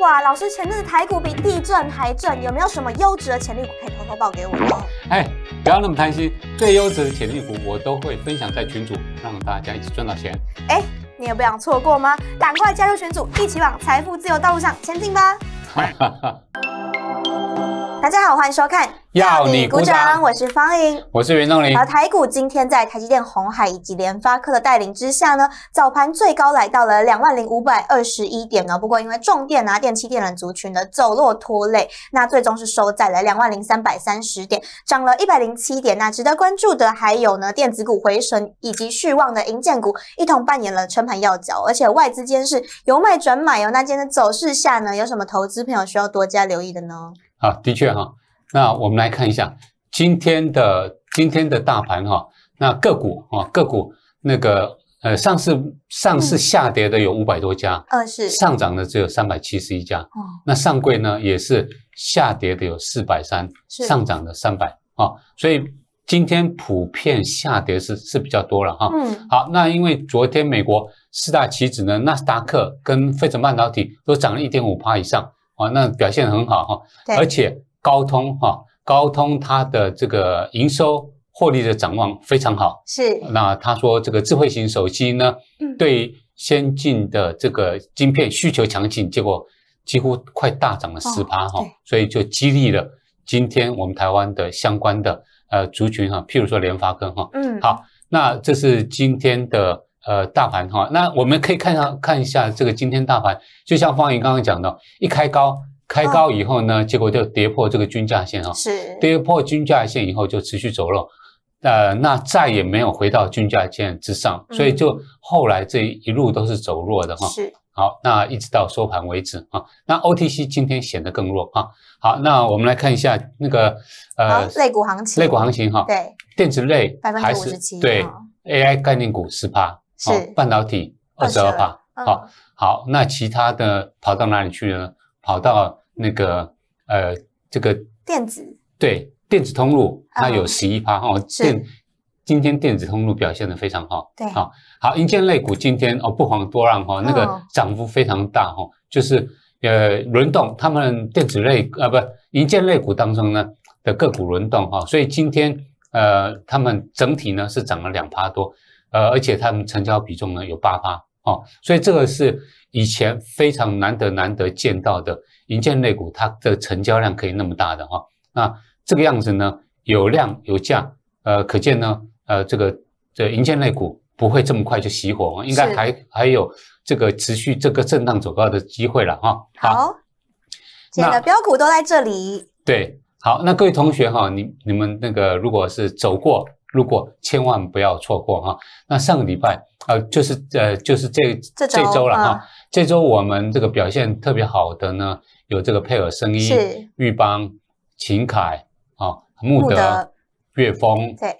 哇，老师，前阵子台股比地震还震，有没有什么优质的潜力股可以偷偷报给我？哎，不要那么贪心，最优质的潜力股我都会分享在群组，让大家一起赚到钱。哎，你也不想错过吗？赶快加入群组，一起往财富自由道路上前进吧！哈哈哈。大家好，欢迎收看。要你鼓掌，我是方莹，我是袁仲林。而台股今天在台积电、红海以及联发科的带领之下呢，早盘最高来到了两万零五百二十一点呢。不过因为重电拿电器、电缆族群的走弱拖累，那最终是收在了两万零三百三十点，涨了一百零七点。那值得关注的还有呢，电子股回升以及蓄旺的银建股，一同扮演了撑盘要角。而且外资间是由卖转买哦。那天的走势下呢，有什么投资朋友需要多加留意的呢？啊，的确哈，那我们来看一下今天的今天的大盘哈，那个股啊个股那个呃上市上市下跌的有五百多家，嗯是，上涨的只有三百七十一家，哦，那上柜呢也是下跌的有四百三，上涨的三百啊，所以今天普遍下跌是是比较多了哈，嗯，好，那因为昨天美国四大棋子呢，纳斯达克跟费城半导体都涨了一点五趴以上。啊，那表现很好哈，而且高通哈，高通它的这个营收获利的展望非常好。是，那他说这个智慧型手机呢，对先进的这个晶片需求强劲，结果几乎快大涨了十趴哈，所以就激励了今天我们台湾的相关的呃族群哈，譬如说联发科哈。嗯，好，那这是今天的。呃，大盘哈，那我们可以看看一下这个今天大盘，就像方云刚刚讲的，一开高，开高以后呢，结果就跌破这个均价线哈，是跌破均价线以后就持续走弱，呃，那再也没有回到均价线之上，所以就后来这一路都是走弱的哈，是。好，那一直到收盘为止啊，那 O T C 今天显得更弱啊。好，那我们来看一下那个呃，类股行情，类股行情哈，对，电子类百分之五十七，对，A I 概念股十帕。是半导体二十二趴，好，好，那其他的跑到哪里去了？跑到那个呃，这个电子对电子通路，它有十一趴哈。是，今天电子通路表现的非常好。对，好，好，银建类股今天哦不遑多让哈，那个涨幅非常大哈，就是呃轮动，他们电子类啊不银建类股当中呢的个股轮动哈，所以今天呃他们整体呢是涨了两趴多。呃，而且他们成交比重呢有八八哦，所以这个是以前非常难得难得见到的银建类股，它的成交量可以那么大的哈。那这个样子呢，有量有价，呃，可见呢，呃，这个这银建类股不会这么快就熄火，应该还还有这个持续这个震荡走高的机会了哈。好，现在标股都在这里。对，好，那各位同学哈，你你们那个如果是走过。如果千万不要错过哈，那上个礼拜呃，就是呃，就是这这周了哈。这周我们这个表现特别好的呢，有这个佩尔生医、玉邦、秦凯啊、穆德、岳峰，对，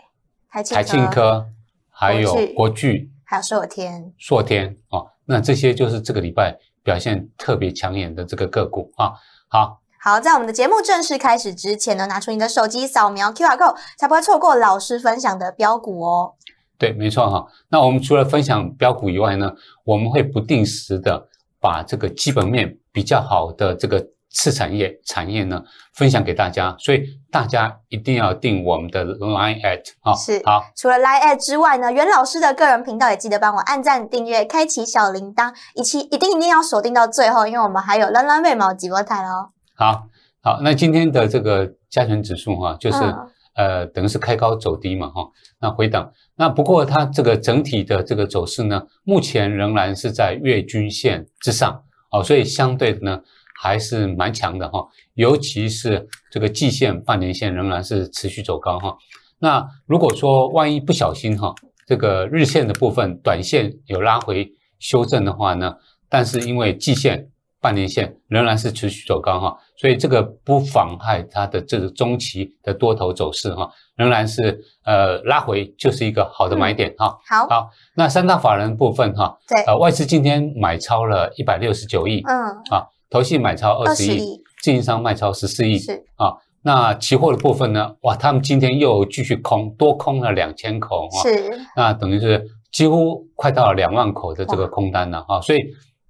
海庆科，还有国巨，还有硕天，硕天啊，那这些就是这个礼拜表现特别抢眼的这个个股啊，好。好，在我们的节目正式开始之前呢，拿出你的手机扫描 QR Code，才不会错过老师分享的标股哦。对，没错哈。那我们除了分享标股以外呢，我们会不定时的把这个基本面比较好的这个次产业产业呢分享给大家，所以大家一定要订我们的 Line at 啊。是好，除了 Line at 之外呢，袁老师的个人频道也记得帮我按赞、订阅、开启小铃铛，以及一定一定要锁定到最后，因为我们还有《浪浪妹》毛吉波台哦。好好，那今天的这个加权指数哈，就是呃，等于是开高走低嘛哈，那回档。那不过它这个整体的这个走势呢，目前仍然是在月均线之上哦，所以相对呢还是蛮强的哈。尤其是这个季线、半年线仍然是持续走高哈。那如果说万一不小心哈，这个日线的部分短线有拉回修正的话呢，但是因为季线、半年线仍然是持续走高哈。所以这个不妨碍它的这个中期的多头走势哈，仍然是呃拉回就是一个好的买点哈。好，那三大法人部分哈，对，呃，外资今天买超了一百六十九亿，嗯，啊，投信买超二十亿，经营商卖超十四亿，是啊，那期货的部分呢，哇，他们今天又继续空多空了两千口啊，是，那等于是几乎快到了两万口的这个空单了啊，所以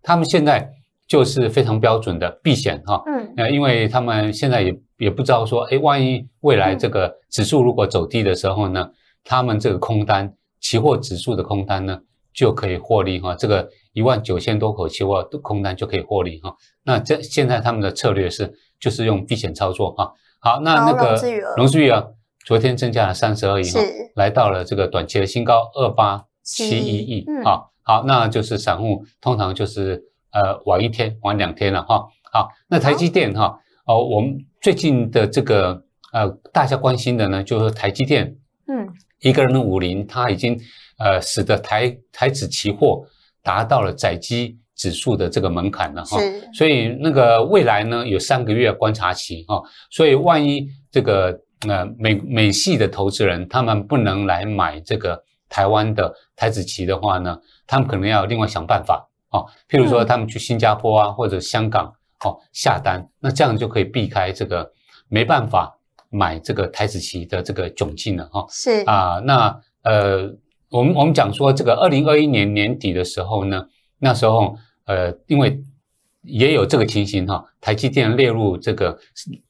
他们现在。就是非常标准的避险哈，嗯，那因为他们现在也也不知道说，哎，万一未来这个指数如果走低的时候呢，他们这个空单期货指数的空单呢就可以获利哈，这个一万九千多口期货空单就可以获利哈。那这现在他们的策略是就是用避险操作哈。好，那那个融资余额昨天增加了三十二亿，是来到了这个短期的新高二八七一亿啊。好，那就是散户通常就是。呃，晚一天，晚两天了哈。好，那台积电哈，哦，我们最近的这个呃，大家关心的呢，就是台积电。嗯，一个人的五零，它已经呃，使得台台指期货达到了载基指数的这个门槛了哈。是。所以那个未来呢，有三个月观察期哈。所以万一这个呃美美系的投资人他们不能来买这个台湾的台指期的话呢，他们可能要另外想办法。哦，譬如说他们去新加坡啊，或者香港哦下单，那这样就可以避开这个没办法买这个台子棋的这个窘境了哈。是啊，那呃，我们我们讲说这个二零二一年年底的时候呢，那时候呃，因为也有这个情形哈，台积电列入这个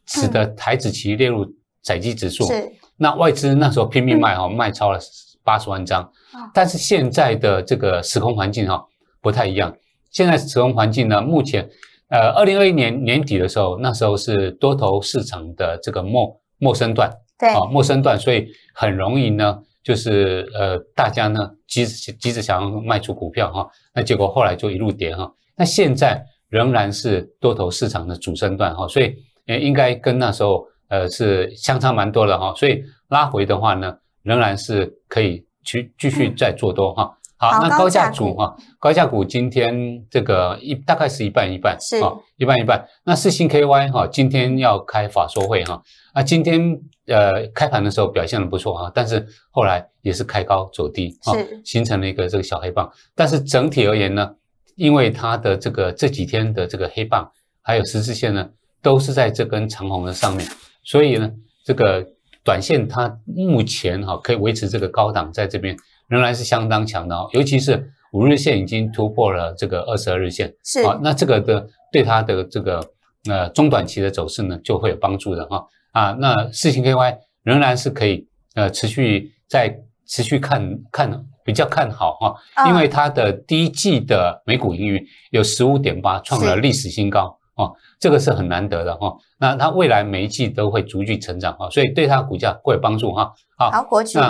使得台子棋列入载机指数，是。那外资那时候拼命卖哈，卖超了八十万张，但是现在的这个时空环境哈。不太一样。现在持仓环境呢？目前，呃，二零二一年年底的时候，那时候是多头市场的这个陌末生段，对，啊，陌生段，所以很容易呢，就是呃，大家呢急急着想要卖出股票哈，那结果后来就一路跌哈。那现在仍然是多头市场的主升段哈，所以应该跟那时候呃是相差蛮多的哈。所以拉回的话呢，仍然是可以去继续再做多哈。好，那高价股哈，高价股今天这个一大概是一半一半，是啊，一半一半。那四星 K Y 哈，今天要开法说会哈，啊，今天呃开盘的时候表现的不错啊，但是后来也是开高走低啊，形成了一个这个小黑棒。但是整体而言呢，因为它的这个这几天的这个黑棒还有十字线呢，都是在这根长红的上面，所以呢，这个短线它目前哈可以维持这个高档在这边。仍然是相当强的哦，尤其是五日线已经突破了这个二十二日线，是啊，那这个的对它的这个呃中短期的走势呢就会有帮助的哈啊。那四星 KY 仍然是可以呃持续在持续看看比较看好哈，因为它的第一季的每股盈余有十五点八，创了历史新高哦，这个是很难得的哈。那它未来每一季都会逐季成长啊，所以对它的股价会有帮助哈。好，国君。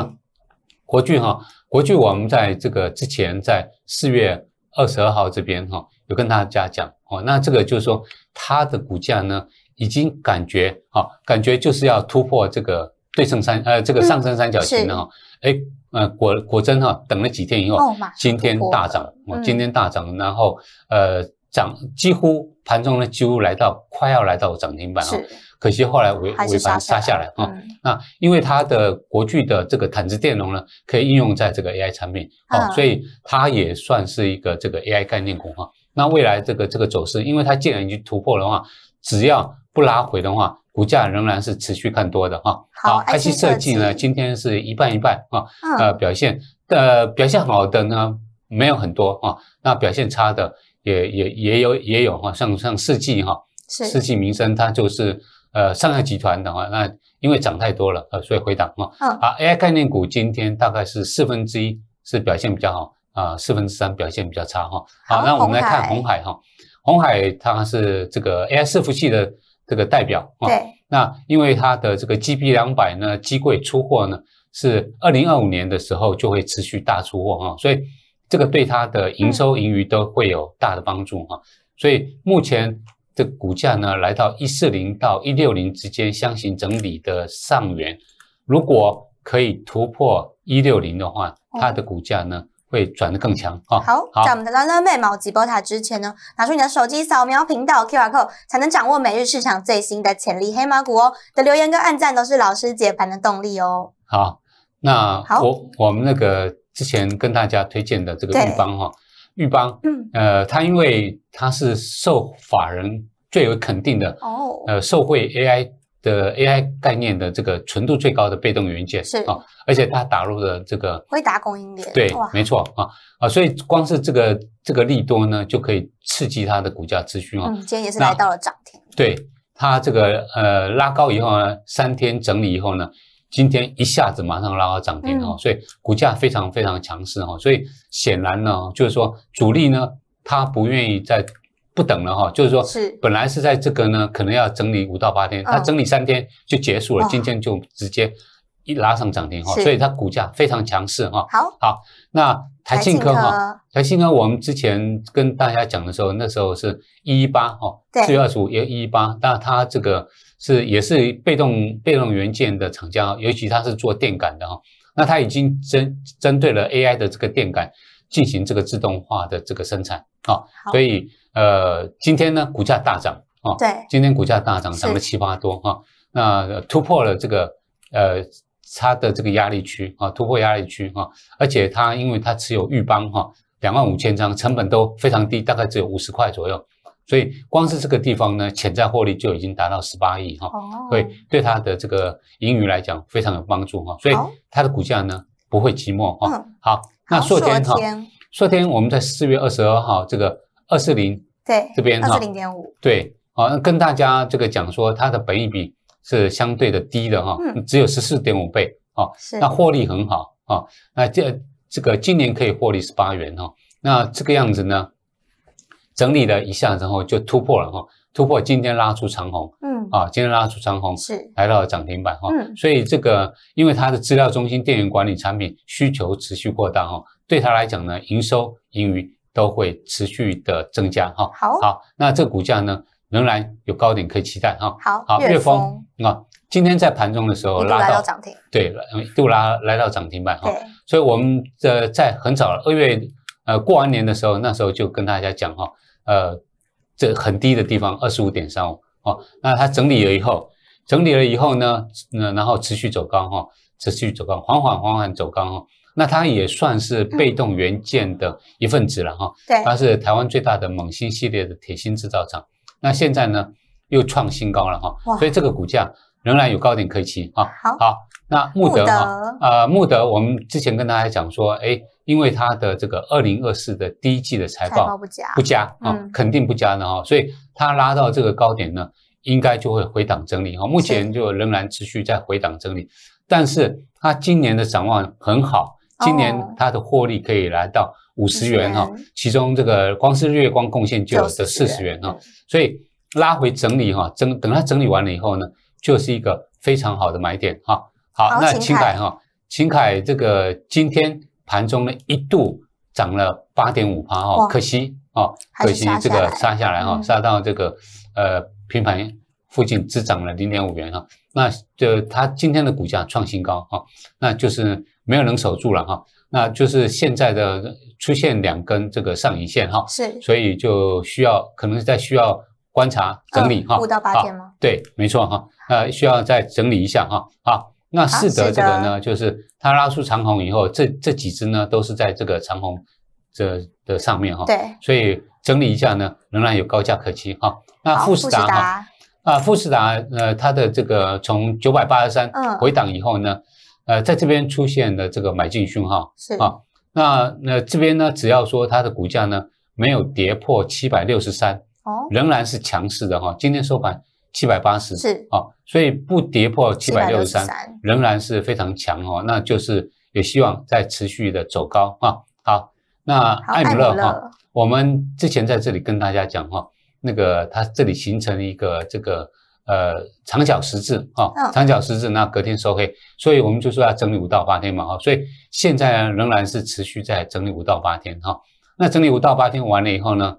国巨哈，国巨我们在这个之前在四月二十二号这边哈，有跟大家讲哦，那这个就是说它的股价呢已经感觉啊，感觉就是要突破这个对称三呃这个上升三角形了哈，哎呃果果真哈，等了几天以后，今天大涨哦，今天大涨，然后呃涨几乎盘中呢几乎来到快要来到涨停板了。可惜后来尾尾盘杀下来啊，那因为它的国巨的这个毯子电容呢，可以应用在这个 AI 产品哦，所以它也算是一个这个 AI 概念股啊。那未来这个这个走势，因为它既然已经突破的话，只要不拉回的话，股价仍然是持续看多的哈。好，i c 设计呢，今天是一半一半啊，呃，表现呃表现好的呢没有很多啊，那表现差的也也也有也有哈，像像世纪哈世纪民生它就是。呃，上上集团的话，那因为涨太多了，呃，所以回档啊。嗯。啊，AI 概念股今天大概是四分之一是表现比较好，啊，四分之三表现比较差哈。好，那我们来看红海哈。红海它是这个 AI 服务器的这个代表。对。那因为它的这个 g b 两百呢，机柜出货呢是二零二五年的时候就会持续大出货哈，所以这个对它的营收盈余都会有大的帮助哈。所以目前。股价呢来到一四零到一六零之间箱形整理的上缘，如果可以突破一六零的话，它的股价呢会转得更强哈。好，在我们的拉拉妹毛吉波塔之前呢，拿出你的手机扫描频道 Q R code 才能掌握每日市场最新的潜力黑马股哦。的留言跟按赞都是老师解盘的动力哦。好，那好，我我们那个之前跟大家推荐的这个玉邦哈，玉邦，嗯，呃，它因为它是受法人最有肯定的哦，呃，受惠 AI 的 AI 概念的这个纯度最高的被动元件是啊，而且它打入了这个回答供应链，对，没错啊啊，所以光是这个这个利多呢，就可以刺激它的股价持续啊。今天也是来到了涨停。对，它这个呃拉高以后呢，三天整理以后呢，今天一下子马上拉到涨停哦，所以股价非常非常强势哦，所以显然呢，就是说主力呢，他不愿意在。不等了哈，就是说本来是在这个呢，可能要整理五到八天，它整理三天就结束了，今天就直接一拉上涨停哈，所以它股价非常强势哈。好，好，那台积科哈，台积科我们之前跟大家讲的时候，那时候是一一八哈，四月二十五也一一八，那它这个是也是被动被动元件的厂家，尤其它是做电感的哈，那它已经针针对了 AI 的这个电感。进行这个自动化的这个生产啊，所以呃，今天呢股价大涨啊，对，今天股价大涨，涨了七八多哈，那突破了这个呃它的这个压力区啊，突破压力区哈，而且它因为它持有豫邦哈两万五千张，成本都非常低，大概只有五十块左右，所以光是这个地方呢，潜在获利就已经达到十八亿哈，以对它的这个盈余来讲非常有帮助哈，所以它的股价呢不会寂寞哈，好。那硕天哈，硕天，我们在四月二十二号这个二四零对这边哈，二四零点五对，好，像跟大家这个讲说，它的本益比是相对的低的哈，只有十四点五倍是那获利很好啊，那这这个今年可以获利十八元哈，那这个样子呢，整理了一下之后就突破了哈。突破今天拉出长红，嗯啊，今天拉出长红是来到了涨停板哈，嗯，所以这个因为它的资料中心电源管理产品需求持续扩大哈，对它来讲呢，营收盈余都会持续的增加哈。好，好，那这股价呢仍然有高点可以期待哈。好，好，岳峰啊，今天在盘中的时候拉到涨停，对，度拉来到涨停板哈。所以我们的在很早二月呃过完年的时候，那时候就跟大家讲哈，呃。这很低的地方，二十五点三五，哦，那它整理了以后，整理了以后呢，那然后持续走高，哈，持续走高，缓缓缓缓走高，哈，那它也算是被动元件的一份子了，哈，对，它是台湾最大的锰锌系列的铁芯制造厂，那现在呢又创新高了，哈，所以这个股价仍然有高点可期，啊，好，那慕德，哈，呃，慕德，我们之前跟大家讲说，哎。因为它的这个二零二四的第一季的财报不加啊，肯定不加的哈，所以它拉到这个高点呢，应该就会回档整理哈。目前就仍然持续在回档整理，但是它今年的展望很好，今年它的获利可以来到五十元哈，其中这个光是月光贡献就有的四十元哈，所以拉回整理哈，整等它整理完了以后呢，就是一个非常好的买点哈。好，那秦凯哈，秦凯这个今天。盘中呢一度涨了八点五八哦，可惜哦，可惜这个杀下来哈，杀到这个呃平盘附近，只涨了零点五元哈。那就它今天的股价创新高哈，那就是没有能守住了哈，那就是现在的出现两根这个上影线哈，是，所以就需要可能再需要观察整理哈，五到八天吗？对，没错哈，呃需要再整理一下哈，好，那适得这个呢，就是它拉出长虹以后，这这几只呢都是在这个长虹这的上面哈。对。所以整理一下呢，仍然有高价可期哈。那富士达哈啊，富士达呃，它的这个从九百八十三回档以后呢，呃，在这边出现的这个买进讯号是啊。那那这边呢，只要说它的股价呢没有跌破七百六十三，仍然是强势的哈。今天收盘。七百八十是哦，所以不跌破七百六十三，仍然是非常强哦，那就是也希望再持续的走高哦。好，那艾米勒哈，我们之前在这里跟大家讲哈，那个它这里形成一个这个呃长角十字哈，长角十字那隔天收黑，所以我们就说要整理五到八天嘛哈，所以现在仍然是持续在整理五到八天哈。那整理五到八天完了以后呢？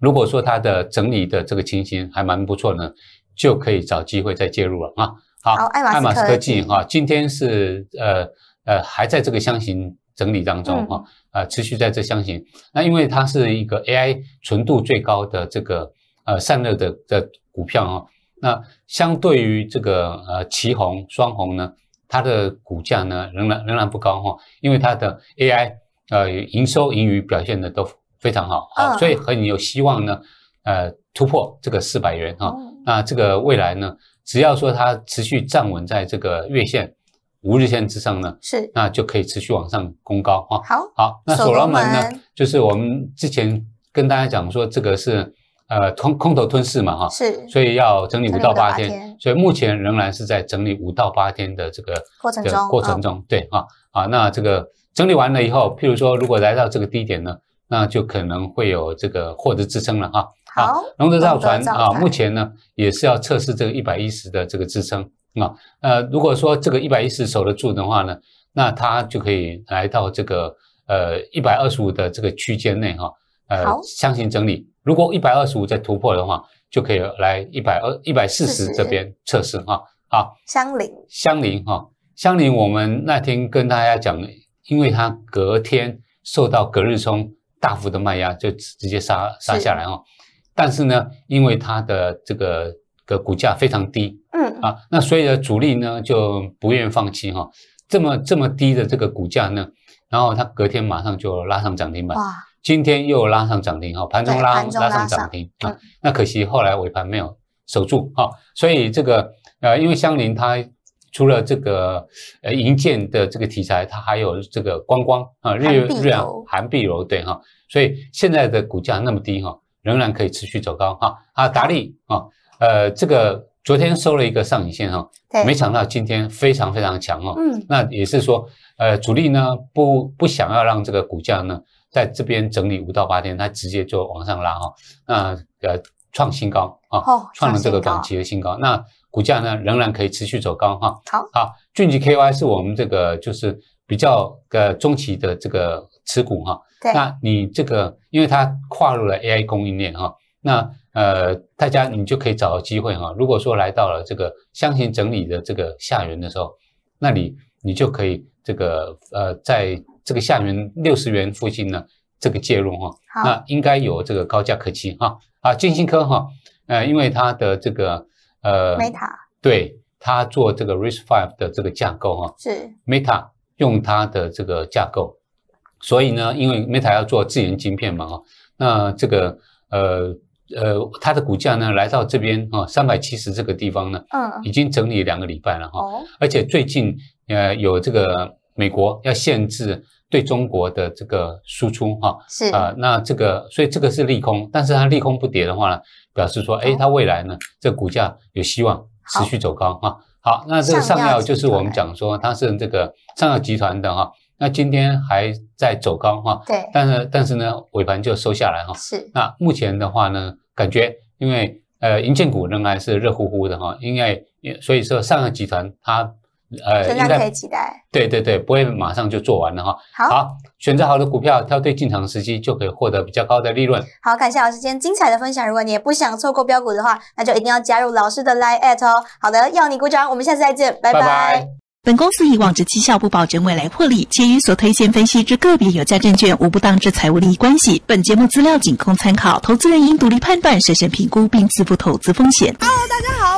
如果说它的整理的这个情形还蛮不错呢，就可以找机会再介入了啊。好，爱马爱马仕科技啊，今天是呃呃还在这个箱型整理当中啊，啊持续在这箱型。那因为它是一个 AI 纯度最高的这个呃散热的的股票啊，那相对于这个呃旗红双红呢，它的股价呢仍然仍然不高哈，因为它的 AI 呃营收盈余表现的都。非常好，好，所以很有希望呢，呃，突破这个四百元哈。那这个未来呢，只要说它持续站稳在这个月线、五日线之上呢，是，那就可以持续往上攻高哈。好，好，那所罗门呢，就是我们之前跟大家讲说，这个是呃空空头吞噬嘛哈，是，所以要整理五到八天，所以目前仍然是在整理五到八天的这个过程中，过程中，对啊，啊，那这个整理完了以后，譬如说如果来到这个低点呢？那就可能会有这个获得支撑了哈，好，龙德造船啊，目前呢也是要测试这个一百一十的这个支撑啊，呃，如果说这个一百一十守得住的话呢，那它就可以来到这个呃一百二十五的这个区间内哈，呃，箱形整理，如果一百二十五再突破的话，就可以来一百二一百四十这边测试哈，好，相邻，相邻哈，相邻我们那天跟大家讲，因为它隔天受到隔日冲。大幅的卖压就直接杀杀下来哦，但是呢，因为它的这个个股价非常低，嗯啊，那所以呢主力呢就不愿放弃哈，这么这么低的这个股价呢，然后它隔天马上就拉上涨停板，哇，今天又拉上涨停哈，盘中拉拉上涨停啊，那可惜后来尾盘没有守住哈，所以这个呃，因为相邻它。除了这个呃银建的这个题材，它还有这个观光啊，日日韩碧柔对哈，所以现在的股价那么低哈，仍然可以持续走高哈啊达利啊，呃这个昨天收了一个上影线哈，没想到今天非常非常强哦，那也是说呃主力呢不不想要让这个股价呢在这边整理五到八天，它直接就往上拉哈，那呃创新高啊，创了这个短期的新高那。股价呢仍然可以持续走高哈，好啊，俊吉 K Y 是我们这个就是比较呃中期的这个持股哈，对，那你这个因为它跨入了 AI 供应链哈，那呃大家你就可以找到机会哈，如果说来到了这个箱型整理的这个下缘的时候，那你你就可以这个呃在这个下缘六十元附近呢这个介入哈，那应该有这个高价可期哈，啊，金星科哈，呃因为它的这个。呃，Meta 对它做这个 r i s k a c Five 的这个架构哈，是 Meta 用它的这个架构，所以呢，因为 Meta 要做自研晶片嘛哈，那这个呃呃，它的股价呢来到这边啊，三百七十这个地方呢，嗯，已经整理两个礼拜了哈，哦，而且最近呃有这个美国要限制对中国的这个输出哈，是啊，那这个所以这个是利空，但是它利空不跌的话呢？表示说，哎，它未来呢，这股价有希望持续走高哈。好，那这个上药就是我们讲说它是这个上药集团的哈。那今天还在走高哈。对。但是但是呢，尾盘就收下来哈。是。那目前的话呢，感觉因为呃，银建股仍然是热乎乎的哈。因为所以说上药集团它。呃，现在可以期待。对对对，不会马上就做完了哈。好，选择好的股票，挑对进场时机，就可以获得比较高的利润。好，感谢老师今天精彩的分享。如果你也不想错过标股的话，那就一定要加入老师的 live at 哦。好的，要你鼓掌。我们下次再见，拜拜。本公司以往之绩效不保证未来获利，且与所推荐分析之个别有价证券无不当之财务利益关系。本节目资料仅供参考，投资人应独立判断、审慎评估并自负投资风险。Hello，大家好。